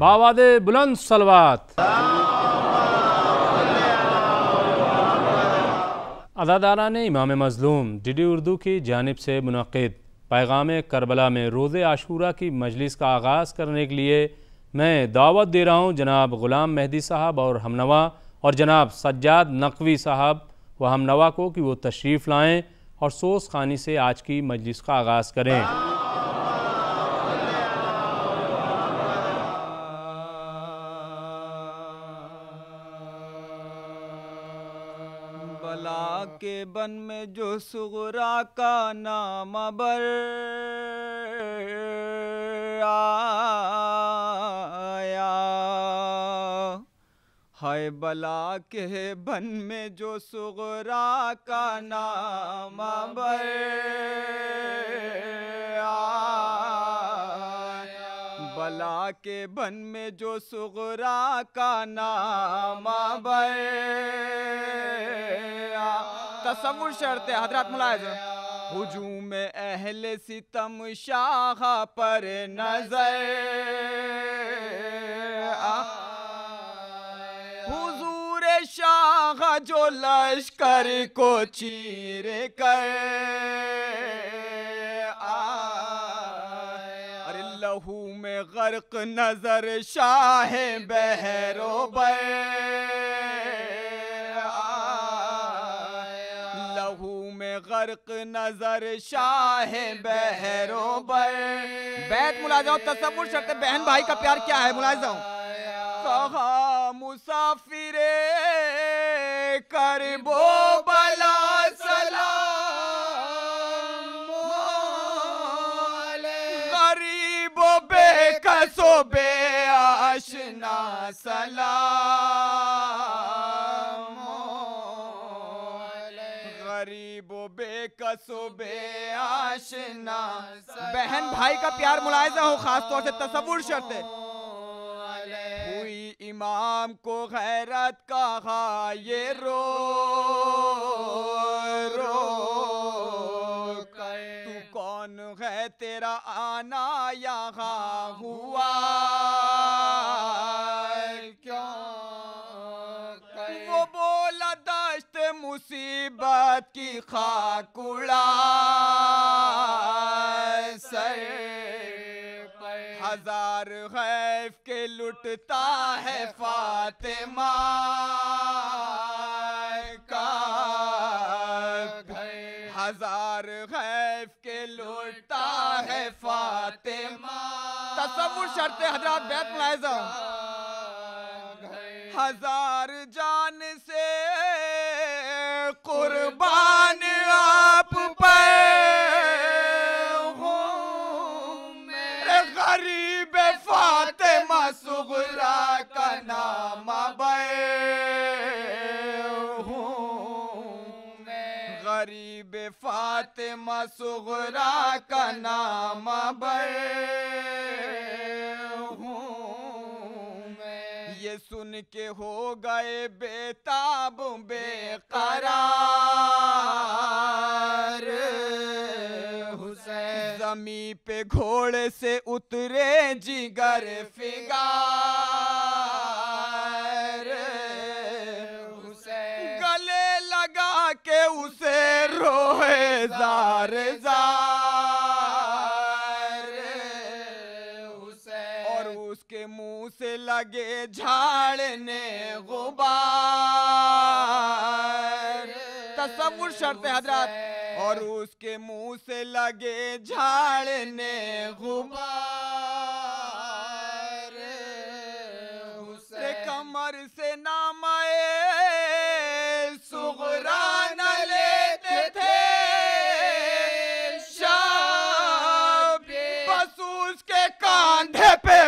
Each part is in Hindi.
बाबाद बुलंद सलवात अदादारा ने इमाम मज़लूम डी डी उर्दू की जानब से मुनद पैगाम करबला में रोज़ आशूरा की मजलिस का आगाज़ करने के लिए मैं दावत दे रहा हूँ जनाब ग़ुलाम मेहदी साहब और हमनवा और जनाब सज्जाद नकवी साहब व हमनवा को कि वो तशरीफ़ लाएँ और सोस खानी से आज की मजलिस का आगाज़ करें के बन में जो सुगरा का नाम बर हाय बला के बन में जो सुगरा का नाम बर बला के बन में जो सुगरा का नाम बर तसवुर शर्त है हजरत मुलायज हुजूम अहल सितम शाह पर नजर हुजूर शाह जो लश्कर को चीर कर लहू में गर्क नजर शाह बहरो बे फर्क नजर शाह बहरो बर बैत तस्वुर शर्त बहन भाई का प्यार क्या है मुलाजाओ कहा मुसाफिर कर बो बला गरीबो बेकसो बे आशना सला कसुबे आशना बहन भाई का प्यार मुलायजा हो खास तौर से तस्वुर शर्त है हुई इमाम को खैरत का ये रो रो तू कौन है तेरा आना यहाँ हाँ, हुआ बात की खाक सर हजार खैफ के लुटता है फातिमा का हजार खैफ के लुटता है फातिमा तस्वुर शर्त हजरात बैत मुलायजा हजार कुर्बान आप पे हो मेरे गरीब फातिमा सुगरा का नाम गरीब फातिमा सुगरा का नाम बे सुन के हो गए बेताब बेकरार हुसैन जमी पे घोड़े से उतरे जिगर फिगार हुसैन गले लगा के उसे रोए जार जार लगे झाड़ने गुबार तस्वुर शर्त हजरत और उसके मुंह से लगे झाड़ने गुबार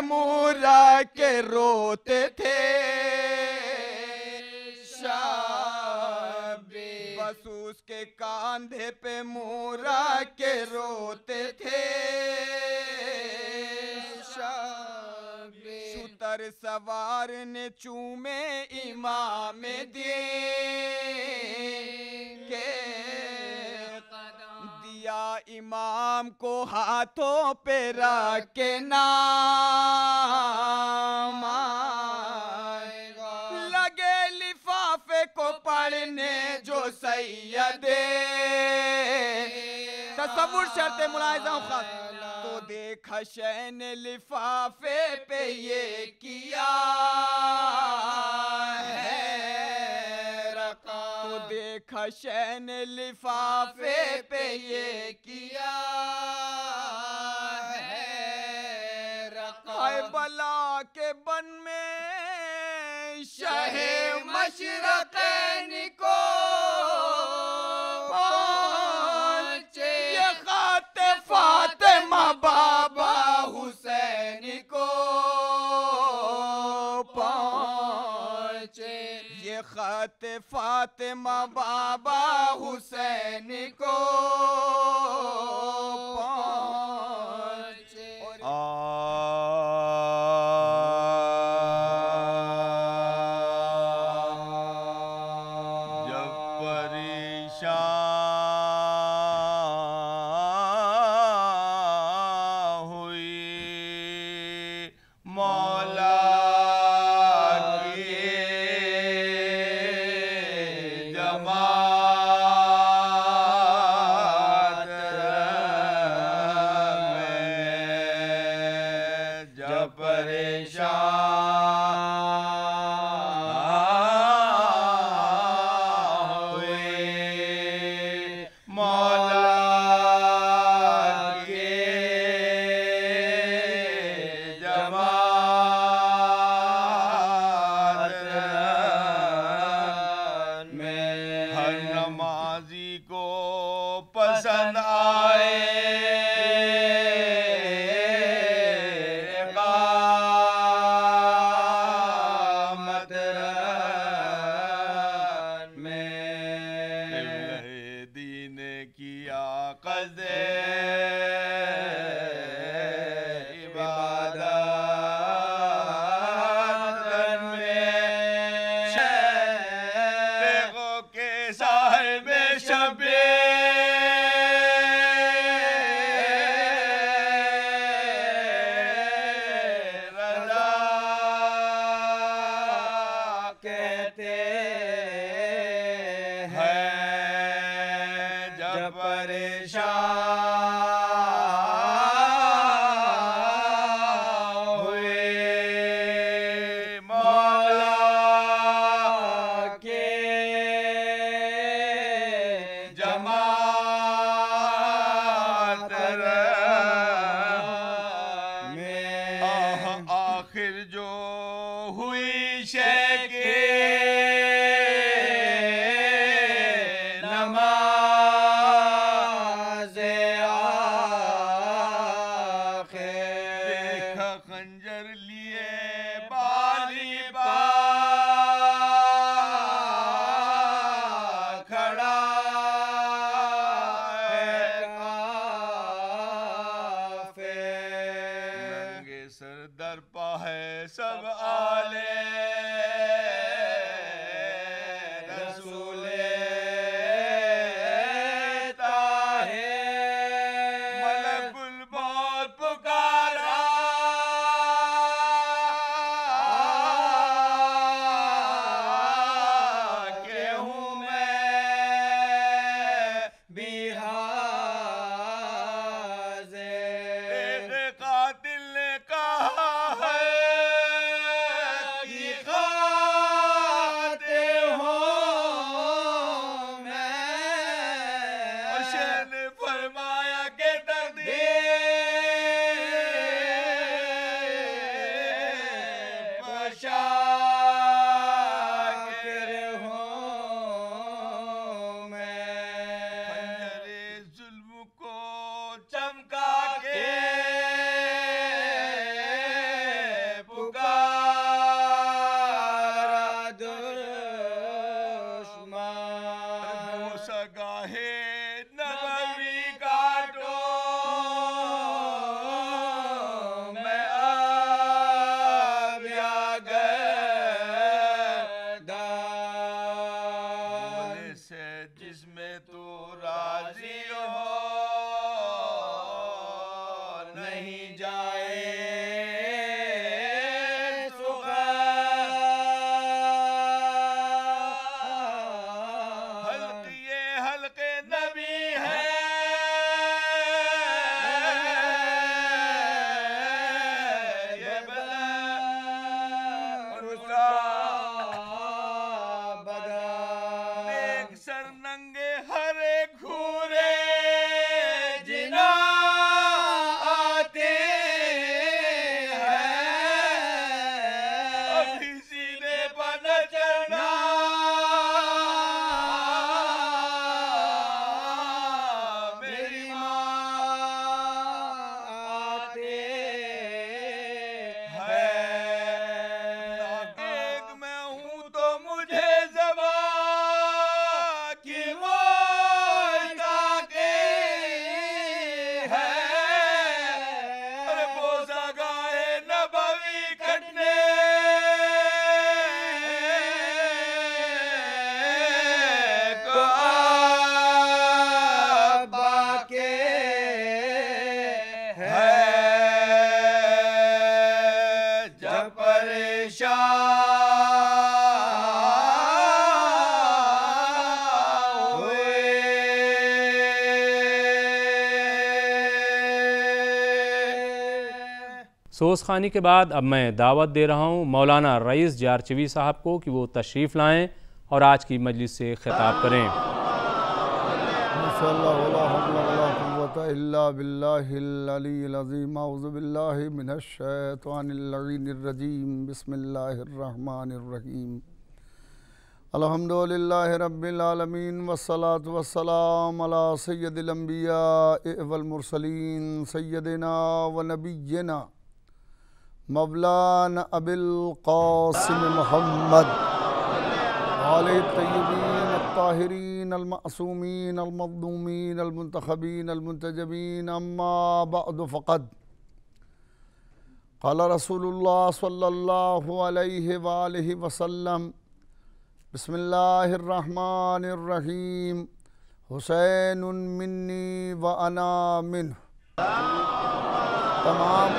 मुरा के रोते थे बस उसके कांधे पे मुरा के रोते थे सुतर सवार ने चूमे इमाम दिए इमाम को हाथों पे के नाम लगे लिफाफे को पढ़ने जो सैयदे तस्वुर शर्त मुलायजा खास तो देख शैन लिफाफे पे ये किया है देखा शैन लिफाफे पे ये किया है बला के बन में शहे मशी फातिमा बाबा हुसैन को पहुँचे और आ summer Hernán सोस खानी के बाद अब मैं दावत दे रहा हूँ मौलाना रईस जारचवी साहब को कि वो तशरीफ़ लाएं और आज की मजलिस से खिताब करें إلا بالله العلي العظيم أعوذ بالله من الشيطان اللعين الرجيم بسم الله الرحمن الرحيم الحمد لله رب العالمين والصلاة والسلام على سيد الأنبياء والمرسلين سيدنا ونبينا مولانا أبي القاسم محمد عليه الطيبين الطاهرين المعصومين المأسومين المظلومين المنتخبين المنتجبين أما بعد فقد قال رسول الله صلى الله عليه وآله وسلم بسم الله الرحمن الرحيم हुसैन मिन्नी व अना मिन तमाम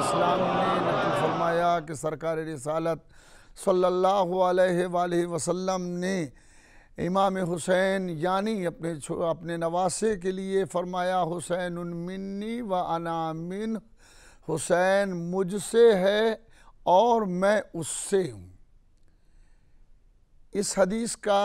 इस्लाम ने नकल फरमाया कि सरकार रसालत सल्लल्लाहु अलैहि वसल्लम ने इमाम हुसैन यानी अपने अपने नवासे के लिए फरमाया हुसैन मिन्नी व अनामिन हुसैन मुझसे है और मैं उससे हूँ इस हदीस का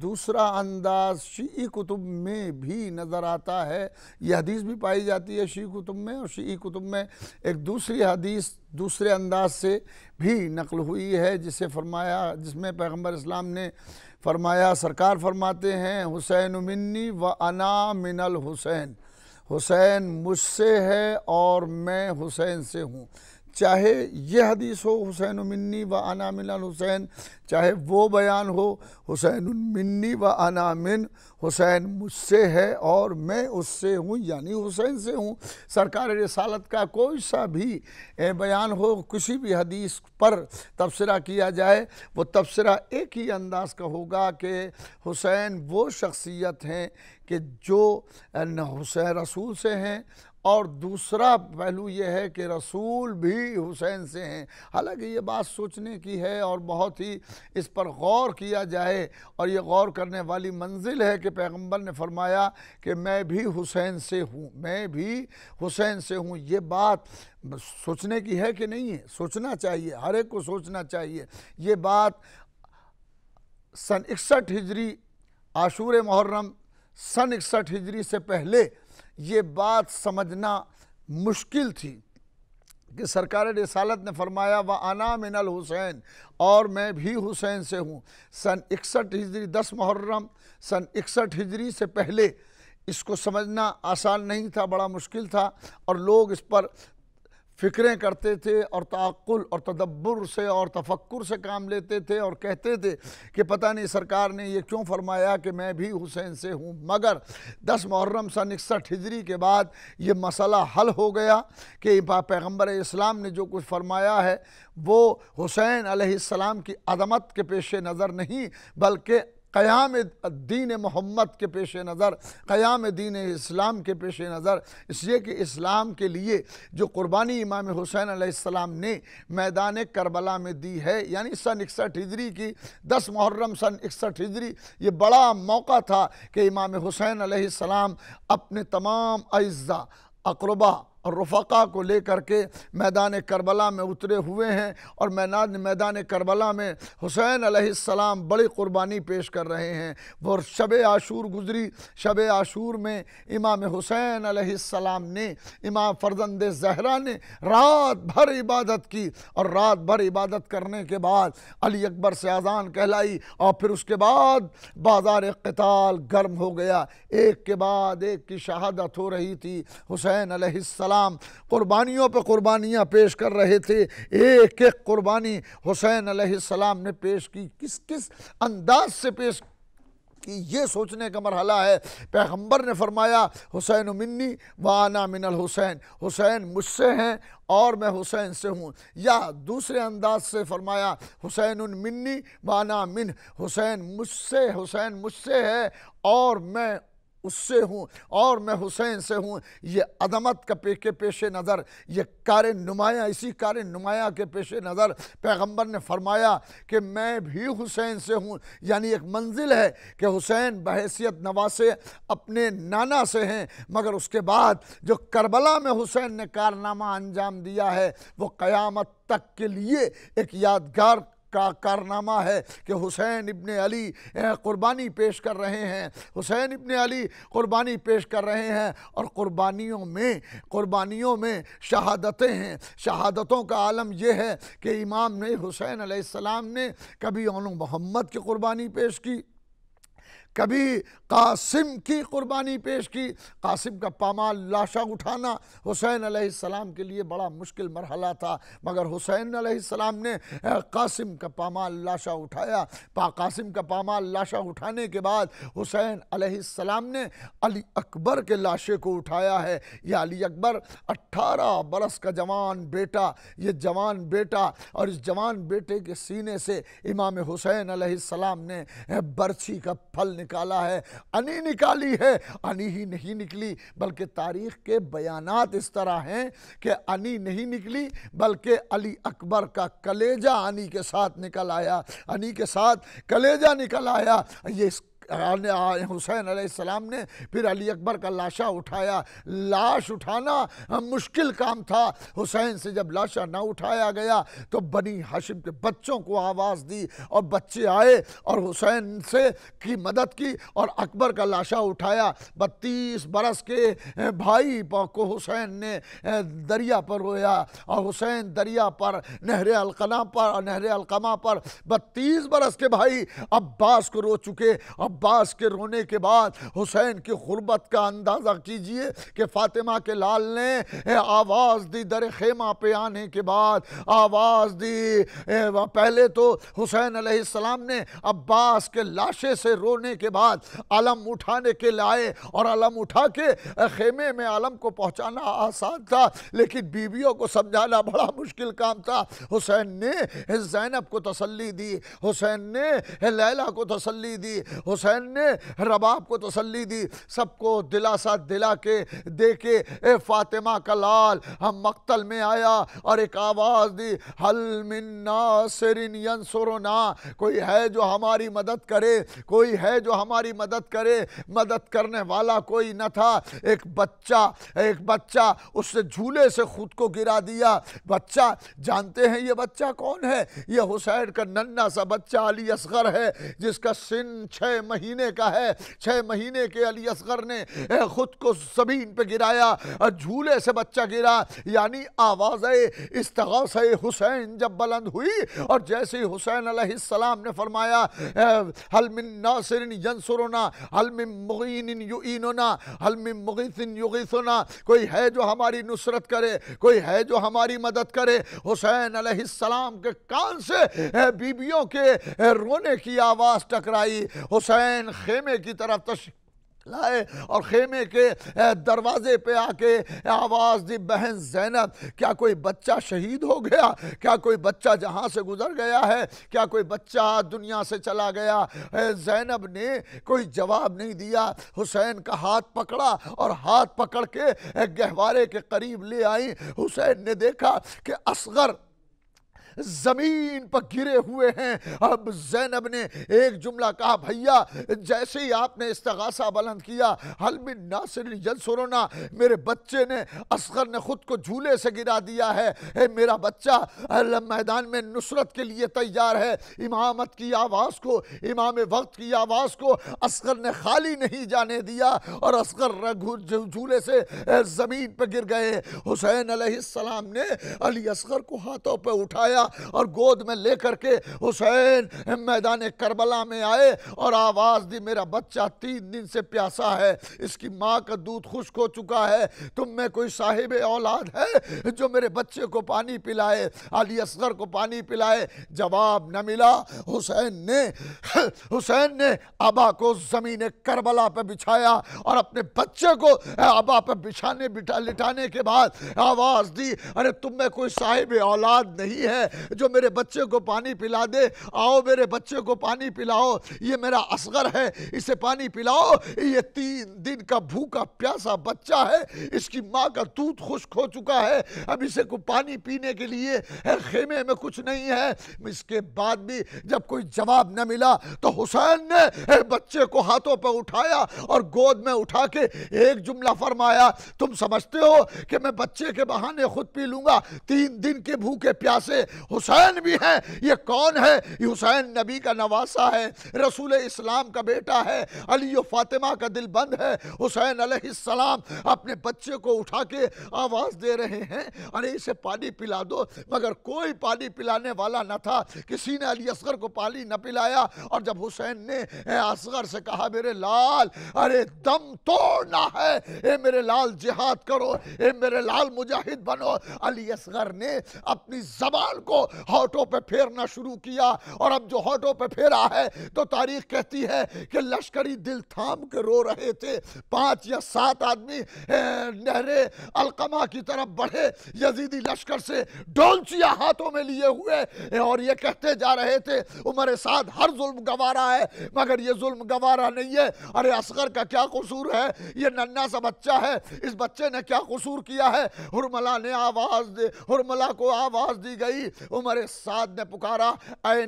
दूसरा अंदाज शी कुतुब में भी नज़र आता है यह हदीस भी पाई जाती है शी कुतुब में और शी कुतुब में एक दूसरी हदीस दूसरे अंदाज से भी नकल हुई है जिसे फरमाया जिसमें पैगंबर इस्लाम ने फरमाया सरकार फरमाते हैं हुसैन मिन्नी व अना मिनल हुसैन हुसैन मुझसे है और मैं हुसैन से हूँ चाहे ये हदीस हो हुसैन मिन्नी व आना मिलन हुसैन चाहे वो बयान हो हुसैन मिन्नी व आना मिन हुसैन मुझसे है और मैं उससे हूँ यानी हुसैन से हूँ सरकार रसालत का कोई सा भी बयान हो किसी भी हदीस पर तबसरा किया जाए वो तबसरा एक ही अंदाज का होगा कि हुसैन वो शख्सियत हैं कि जो हुसैन रसूल से हैं और दूसरा पहलू यह है कि रसूल भी हुसैन से हैं हालांकि ये बात सोचने की है और बहुत ही इस पर गौर किया जाए और ये गौर करने वाली मंजिल है कि पैगंबर ने फरमाया कि मैं भी हुसैन से हूँ मैं भी हुसैन से हूँ ये बात सोचने की है कि नहीं है सोचना चाहिए हर एक को सोचना चाहिए ये बात सन इकसठ हिजरी आशूर मुहर्रम सन इकसठ हिजरी से पहले ये बात समझना मुश्किल थी कि सरकार रसालत ने फरमाया व आना मिनल हुसैन और मैं भी हुसैन से हूँ सन इकसठ हिजरी दस मुहर्रम सन इकसठ हिजरी से पहले इसको समझना आसान नहीं था बड़ा मुश्किल था और लोग इस पर फ़िक्रें करते थे और ताकुल और तदब्बर से और तफक्र से काम लेते थे और कहते थे कि पता नहीं सरकार ने यह क्यों फरमाया कि मैं भी हुसैन से हूँ मगर दस मुहर्रम सन इकसठ हिजरी के बाद ये मसला हल हो गया कि पैगम्बर इस्लाम ने जो कुछ फरमाया है वो हुसैन आसमाम की अदमत के पेश नज़र नहीं बल्कि क़याम दीन मोहम्मद के पेश नज़र क़याम दीन इस्लाम के पेश नज़र इसलिए कि इस्लाम के लिए जो क़ुरबानी इमाम हुसैन आसमाम ने मैदान करबला में दी है यानी सन इकसठ हिजरी की दस मुहर्रम सन इकसठ हिजरी ये बड़ा मौका था कि इमाम हुसैन आसमाम अपने तमाम अज्जा अकरबा और रफ़ा को लेकर के मैदान करबला में उतरे हुए हैं और मैदान मैदान करबला में हुसैन आसमाम बड़ी क़ुरबानी पेश कर रहे हैं वो शब आशूर गुज़री शब आशूर में इमाम हुसैन आसमाम ने इमाम फरजंद जहरा ने रात भर इबादत की और रात भर इबादत करने के बाद अली अकबर से अजान कहलाई और फिर उसके बाद बाजार कताल गर्म हो गया एक के बाद एक की शहादत हो रही थी हुसैन अलैहिस्सलाम सलाम क़ुरबानियों पर क़ुरबानियाँ पेश कर रहे थे एक एक क़ुरबानी हुसैन सलाम ने पेश की किस किस अंदाज से पेश कि ये सोचने का मरहला है पैगम्बर ने फरमाया हुसैन मिन्नी वाना मिनल हुसैन हुसैन मुझसे हैं और मैं हुसैन से हूँ या दूसरे अंदाज से फरमाया हुसैन मिन्नी वाना मिन हुसैन मुझसे हुसैन मुझसे है और मैं उससे हूँ और मैं हुसैन से हूँ ये अदमत का पे के पेश नज़र ये कार नुमाया इसी कार नुमाया के पेश नज़र पैगम्बर ने फरमाया कि मैं भी हुसैन से हूँ यानी एक मंजिल है कि हुसैन बहसीत नवासे अपने नाना से हैं मगर उसके बाद जो करबला में हुसैन ने कारनामा अंजाम दिया है वो क़्यामत तक के लिए एक यादगार का कारनामा है कि हुसैन इबन अली क़ुरबानी पेश कर रहे हैं हुसैन इबन अली क़ुरबानी पेश कर रहे हैं और क़ुरबानियों में क़ुरबानियों में शहादतें हैं शहादतों का आलम यह है कि इमाम ने हुसैन आसमाम ने कभी ओन मोहम्मद की क़ुरबानी पेश की कभी कासिम की कुर्बानी पेश की कासिम का पामाल लाशा उठाना हुसैन सलाम के लिए बड़ा मुश्किल मरहला था मगर हुसैन आसमाम ने कासिम का पामाल लाशा उठाया पा कासिम का पामाल लाशा उठाने के बाद हुसैन सलाम ने अली अकबर के लाशे को उठाया है यह अली अकबर 18 बरस का जवान बेटा ये जवान बेटा और इस जवान बेटे के सीने से इमाम हुसैन सलाम ने बर्छी का फल निकाला है अनी निकाली है अनी ही नहीं निकली बल्कि तारीख़ के बयानात इस तरह हैं कि अनी नहीं निकली बल्कि अली अकबर का कलेजा अनी के साथ निकल आया अनी के साथ कलेजा निकल आया ये इस हुसैन आसमाम ने फिर अली अकबर का लाशा उठाया लाश उठाना मुश्किल काम था हुसैन से जब लाशा ना उठाया गया तो बनी हाशिम के बच्चों को आवाज़ दी और बच्चे आए और हुसैन से की मदद की और अकबर का लाशा उठाया बत्तीस बरस के भाई को हुसैन ने दरिया पर रोया और हुसैन दरिया पर नहर अलकना पर नहर अलकमा पर बत्तीस बरस के भाई अब्बास को रो चुके अब अब्बास के रोने के बाद हुसैन की गुर्बत का अंदाज़ा कीजिए कि फ़ातिमा के लाल ने आवाज़ दी दर खेमा पे आने के बाद आवाज़ दी पहले तो हुसैन आसमाम ने अब्बास के लाशे से रोने के बाद आलम उठाने के लाए और आलम उठा के खेमे में आलम को पहुँचाना आसान था लेकिन बीवियों को समझाना बड़ा मुश्किल काम था हुसैन ने जैनब को तसली दी हुसैन ने लैला को तसली दी हुसैन हुसैन ने रबाब को तसल्ली दी सबको दिलासा दिला के दे के ए फातिमा का लाल हम मक्तल में आया और एक आवाज़ दी हल मिन्ना सरिन कोई है जो हमारी मदद करे कोई है जो हमारी मदद करे मदद करने वाला कोई न था एक बच्चा एक बच्चा उसने झूले से खुद को गिरा दिया बच्चा जानते हैं ये बच्चा कौन है ये हुसैन का नन्ना सा बच्चा अली असगर है जिसका सिन छः महीने महीने का है छह महीने के अली असगर ने ख़ुद को ज़मीन पर गिराया झूले से बच्चा गिरा यानी आवाज़ इस इस्तगौस हुसैन जब बुलंद हुई और जैसे ही हुसैन अलैहिस्सलाम ने फरमाया हलमिन नासिर यंसुरना हलमिन मुगीन युना हलमिन मुगिसन युगिसना कोई है जो हमारी नुसरत करे कोई है जो हमारी मदद करे हुसैन अलैहिस्सलाम के कान से बीबियों के रोने की आवाज़ टकराई हुसैन हुसैन खेमे की तरफ तश लाए और खेमे के दरवाजे पे आके आवाज़ दी बहन जैनब क्या कोई बच्चा शहीद हो गया क्या कोई बच्चा जहाँ से गुजर गया है क्या कोई बच्चा दुनिया से चला गया जैनब ने कोई जवाब नहीं दिया हुसैन का हाथ पकड़ा और हाथ पकड़ के गहवारे के करीब ले आई हुसैन ने देखा कि असगर ज़मीन पर गिरे हुए हैं अब जैनब ने एक जुमला कहा भैया जैसे ही आपने इस्तगासा बुलंद किया हलमिन नासिर जलसरोना मेरे बच्चे ने असगर ने ख़ुद को झूले से गिरा दिया है ए, मेरा बच्चा मैदान में नुसरत के लिए तैयार है इमामत की आवाज़ को इमाम वक्त की आवाज़ को असगर ने खाली नहीं जाने दिया और असगर झूले से ज़मीन पर गिर गए हुसैन सलाम ने अली असगर को हाथों पर उठाया और गोद में लेकर के हुसैन मैदान करबला में आए और आवाज़ दी मेरा बच्चा तीन दिन से प्यासा है इसकी माँ का दूध खुश्क हो चुका है तुम में कोई साहिब औलाद है जो मेरे बच्चे को पानी पिलाए अली असगर को पानी पिलाए जवाब न मिला हुसैन ने हुसैन ने आबा को ज़मीन करबला पर बिछाया और अपने बच्चे को आबा पर बिछाने बिठा लिटाने के बाद आवाज़ दी अरे तुम में कोई साहिब औलाद नहीं है जो मेरे बच्चे को पानी पिला दे आओ मेरे बच्चे को पानी पिलाओ ये मेरा असगर है इसे पानी पिलाओ ये तीन दिन का भूखा प्यासा बच्चा है इसकी माँ का दूध खुश्क हो चुका है अब इसे को पानी पीने के लिए खेमे में कुछ नहीं है इसके बाद भी जब कोई जवाब न मिला तो हुसैन ने बच्चे को हाथों पर उठाया और गोद में उठा के एक जुमला फरमाया तुम समझते हो कि मैं बच्चे के बहाने खुद पी लूंगा तीन दिन के भूखे प्यासे हुसैन भी हैं ये कौन है ये हुसैन नबी का नवासा है रसूल इस्लाम का बेटा है अली फातिमा का दिल बंद है हुसैन अलैहिस्सलाम अपने बच्चे को उठा के आवाज़ दे रहे हैं अरे इसे पानी पिला दो मगर कोई पानी पिलाने वाला न था किसी ने अली असगर को पानी न पिलाया और जब हुसैन ने असगर से कहा मेरे लाल अरे दम तोड़ना है ए मेरे लाल जिहाद करो ए मेरे लाल मुजाहिद बनो अली असगर ने अपनी जबान को हॉटों पे फेरना शुरू किया और अब जो हॉटों पे फेरा है तो तारीख कहती है कि लश्करी दिल थाम के रो रहे थे पाँच या सात आदमी नहरे अलकमा की तरफ बढ़े यजीदी लश्कर से डोलचिया हाथों में लिए हुए और ये कहते जा रहे थे उम्र साथ हर जुल्म गवारा है मगर ये जुल्म गवारा नहीं है अरे असगर का क्या कसूर है ये नन्ना सा बच्चा है इस बच्चे ने क्या कसूर किया है हुरमला ने आवाज़ दे हुरमला को आवाज़ दी गई उमर साद ने पुकारा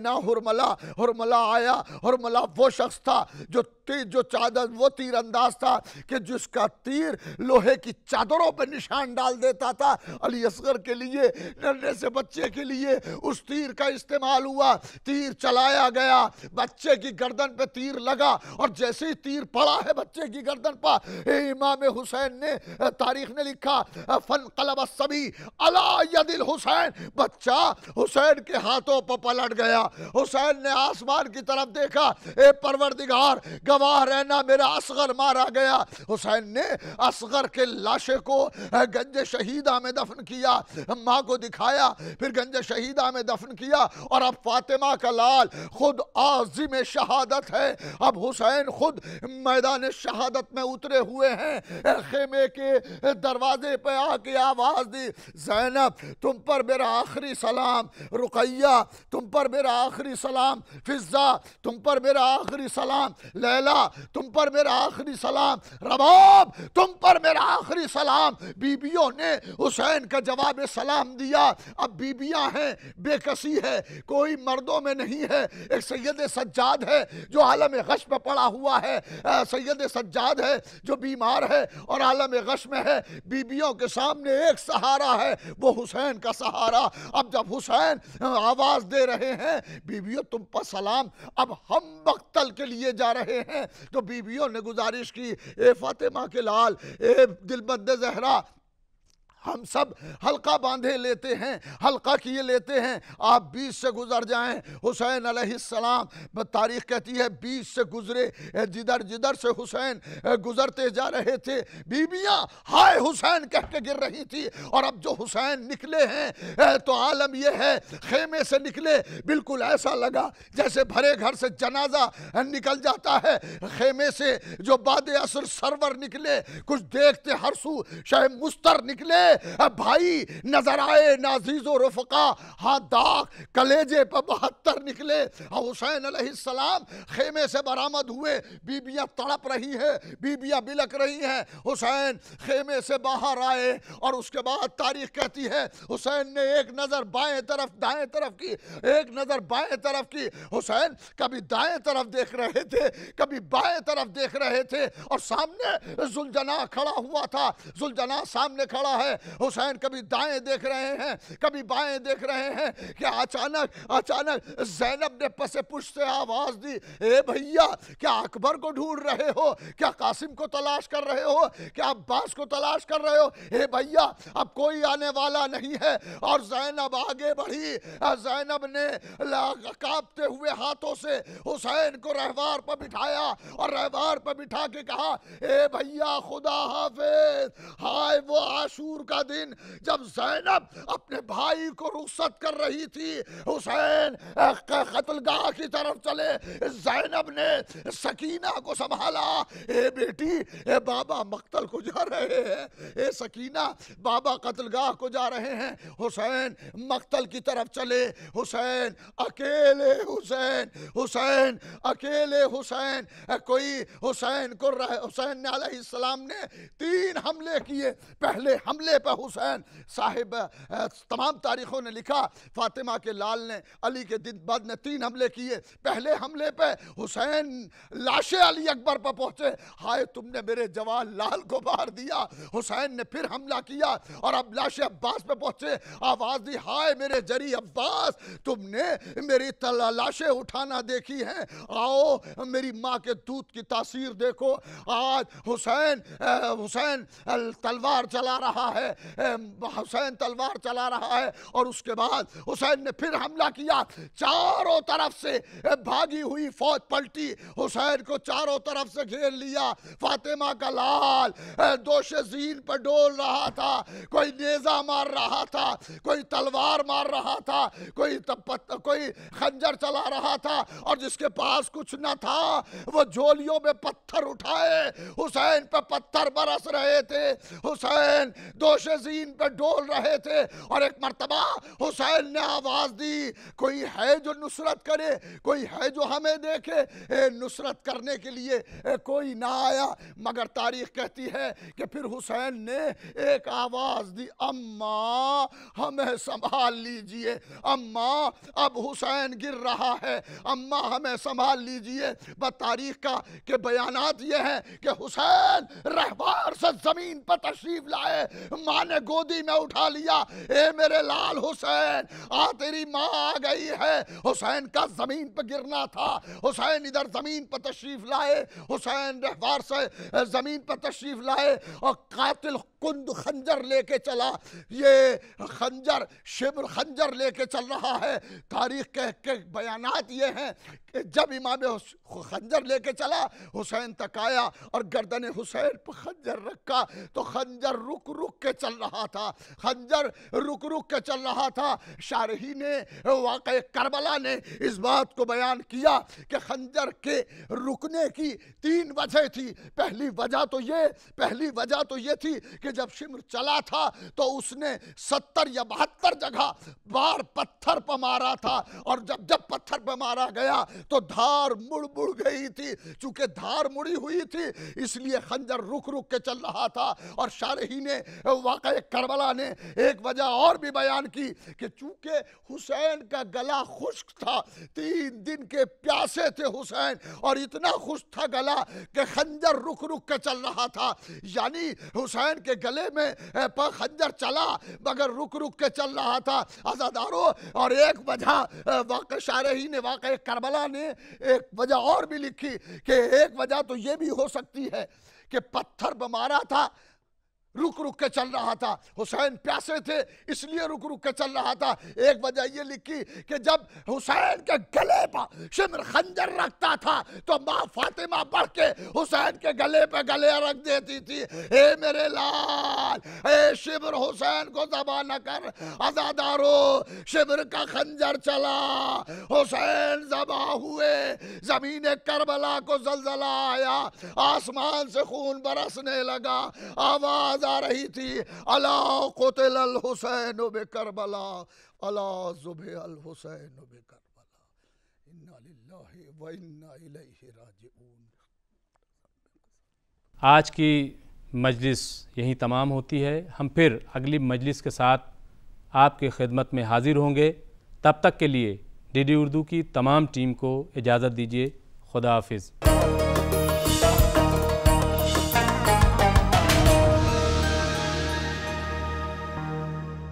ना हुरमला हुरमला आया हुरमला वो शख्स था जो तीर जो चादर वो तीर अंदाज था कि जिसका तीर लोहे की चादरों पर निशान डाल देता था अली असगर के लिए नन्हे से बच्चे के लिए उस तीर का इस्तेमाल हुआ तीर चलाया गया बच्चे की गर्दन पे तीर लगा और जैसे ही तीर पड़ा है बच्चे की गर्दन पर इमाम हुसैन ने तारीख ने लिखा फन कलब सभी अला हुसैन बच्चा हुसैन के हाथों पर पलट गया हुसैन ने आसमान की तरफ देखा ए परवरदिगार गवाह रहना मेरा असगर मारा गया हुसैन ने असगर के लाशे को गंज शहीदा में दफन किया माँ को दिखाया फिर गंज शहीदा में दफन किया और अब फातिमा का लाल खुद आजिम शहादत है अब हुसैन खुद मैदान शहादत में उतरे हुए हैं खेमे के दरवाजे पर आके आवाज़ दी जैनब तुम पर मेरा आखिरी सलाम सलाम रुकैया तुम पर मेरा आखिरी सलाम फिज़ा तुम पर मेरा आखिरी सलाम लैला तुम पर मेरा आखिरी सलाम रबाब तुम पर मेरा आखिरी सलाम बीबियों ने हुसैन का जवाब सलाम दिया अब बीबियाँ हैं बेकसी है कोई मर्दों में नहीं है एक सैद सज्जाद है जो आलम गश में पड़ा हुआ है सैद सज्जाद है जो बीमार है और आलम गश में है बीबियों के सामने एक सहारा है वो हुसैन का सहारा अब जब हुसैन आवाज़ दे रहे हैं बीबियों तुम पर सलाम अब हम बख्तल के लिए जा रहे हैं तो बीबियों ने गुजारिश की ए फातिमा के लाल ए दिलबंद जहरा हम सब हल्का बांधे लेते हैं हल्का किए लेते हैं आप बीस से गुजर जाएं हुसैन अलैहिस्सलाम तारीख कहती है बीस से गुजरे जिधर जिधर से हुसैन गुजरते जा रहे थे बीबियां हाय हुसैन कह के गिर रही थी और अब जो हुसैन निकले हैं तो आलम यह है खेमे से निकले बिल्कुल ऐसा लगा जैसे भरे घर से जनाजा निकल जाता है खेमे से जो बाद असर सरवर निकले कुछ देखते हरसू शाह मुस्तर निकले भाई नजर आए नाजीज रफका हाथ दाग कलेजे पर बहत्तर निकले हुसैन सलाम खेमे से बरामद हुए बीबियां तड़प रही है बीबियां बिलक रही हैं हुसैन खेमे से बाहर आए और उसके बाद तारीख कहती है हुसैन ने एक नज़र बाएं तरफ दाएं तरफ की एक नज़र बाएं तरफ की हुसैन कभी दाएं तरफ देख रहे थे कभी बाएं तरफ देख रहे थे और सामने जुलझना खड़ा हुआ था जुलझना सामने खड़ा है हुसैन कभी दाएं देख रहे हैं कभी बाएं देख रहे हैं क्या अचानक अचानक जैनब ने पसे पुष्ट से आवाज दी ए भैया क्या अकबर को ढूंढ रहे हो क्या कासिम को तलाश कर रहे हो क्या अब्बास को तलाश कर रहे हो ए भैया अब कोई आने वाला नहीं है और जैनब आगे बढ़ी जैनब ने कांपते हुए हाथों से हुसैन को रहवार पर बिठाया और रहवार पर बिठा के कहा ए भैया खुदा हाफिज हाय वो आशूर का दिन जब जैनब अपने भाई को रुखसत कर रही थी हुसैन कतलगाह की तरफ चले जैनब ने सकीना को संभाला ए बेटी ए बाबा मक्तल को जा रहे हैं ए सकीना बाबा कतलगाह को जा रहे हैं हुसैन मक्तल की तरफ चले हुसैन अकेले हुसैन हुसैन अकेले हुसैन कोई हुसैन को हुसैन ने तीन हमले किए पहले हमले पर हुसैन साहिब तमाम तारीखों ने लिखा फातिमा के लाल ने अली के दिन बाद ने तीन हमले किए पहले हमले पे हुसैन लाशे अली अकबर पर पहुंचे हाय तुमने मेरे जवान लाल को मार दिया हुसैन ने फिर हमला किया और अब लाशे अब्बास पे पहुंचे आवाज़ दी हाय मेरे जरी अब्बास तुमने मेरी लाशें उठाना देखी हैं आओ मेरी माँ के दूध की तासीर देखो आज हुसैन हुसैन तलवार चला रहा है हुसैन तलवार चला रहा है और उसके बाद हुसैन ने फिर हमला किया चारों तरफ से भागी हुई फौज पलटी हुसैन को चारों तरफ से घेर लिया फातिमा का लाल दोष जीन पर डोल रहा था कोई नेजा मार रहा था कोई तलवार मार रहा था कोई तपत कोई खंजर चला रहा था और जिसके पास कुछ न था वो झोलियों में पत्थर उठाए हुसैन पर पत्थर बरस रहे थे हुसैन दो जोश जीन पर डोल रहे थे और एक मरतबा हुसैन ने आवाज़ दी कोई है जो नुसरत करे कोई है जो हमें देखे नुसरत करने के लिए कोई ना आया मगर तारीख कहती है कि फिर हुसैन ने एक आवाज़ दी अम्मा हमें संभाल लीजिए अम्मा अब हुसैन गिर रहा है अम्मा हमें संभाल लीजिए ब तारीख का के बयानात ये हैं कि हुसैन रहबार से ज़मीन पर तशरीफ लाए माँ ने गोदी में उठा लिया ए मेरे लाल हुसैन आ तेरी माँ आ गई है हुसैन का ज़मीन पर गिरना था हुसैन इधर ज़मीन पर तशरीफ़ लाए हुसैन रहवार से ज़मीन पर तशरीफ़ लाए और कातिल कुंद खंजर लेके चला ये खंजर शिब्र खंजर लेके चल रहा है तारीख के, के बयानात ये हैं कि जब इमाम खंजर लेके चला हुसैन तक आया और गर्दन हुसैन पर खंजर रखा तो खंजर रुक रुक के के चल रहा था खंजर रुक रुक के चल रहा था शारही ने वाक़ करबला ने इस बात को बयान किया कि खंजर के रुकने की तीन वजह थी पहली वजह तो ये पहली वजह तो ये थी कि जब शिमर चला था तो उसने सत्तर या बहत्तर जगह बार पत्थर पर मारा था और जब जब पत्थर पर मारा गया तो धार मुड़ मुड़ गई थी चूंकि धार मुड़ी हुई थी इसलिए खंजर रुक रुक के चल रहा था और शारही ने वाकई करबला ने एक वजह और भी बयान की कि चूंकि हुसैन का गला खुश्क था तीन दिन के प्यासे थे हुसैन और इतना खुश था गला कि खंजर रुक रुक के चल रहा था यानी हुसैन के गले में खंजर चला मगर रुक रुक के चल रहा था आज़ादारों और एक वजह वाक़ शारही ने वाक़ करबला ने एक वजह और भी लिखी कि एक वजह तो ये भी हो सकती है कि पत्थर बमारा था रुक रुक के चल रहा था हुसैन प्यासे थे इसलिए रुक रुक के चल रहा था एक वजह ये लिखी कि जब हुसैन के गले पर शिमर खंजर रखता था तो माँ फातिमा बढ़ के हुसैन के गले पर गले रख देती थी हे मेरे लाल हे शिमर हुसैन को दबा न कर अजादारो शिमर का खंजर चला हुसैन जबा हुए जमीन करबला को जलजला आया आसमान से खून बरसने लगा आवाज आवाज आ रही थी अला कोतल अल हुसैन बे करबला अला जुबे अल हुसैन बे करबला इन्ना व इन्ना इलैहि राजिऊन आज की मजलिस यहीं तमाम होती है हम फिर अगली मजलिस के साथ आपकी खिदमत में हाजिर होंगे तब तक के लिए डी डी उर्दू की तमाम टीम को इजाज़त दीजिए खुदा हाफिज़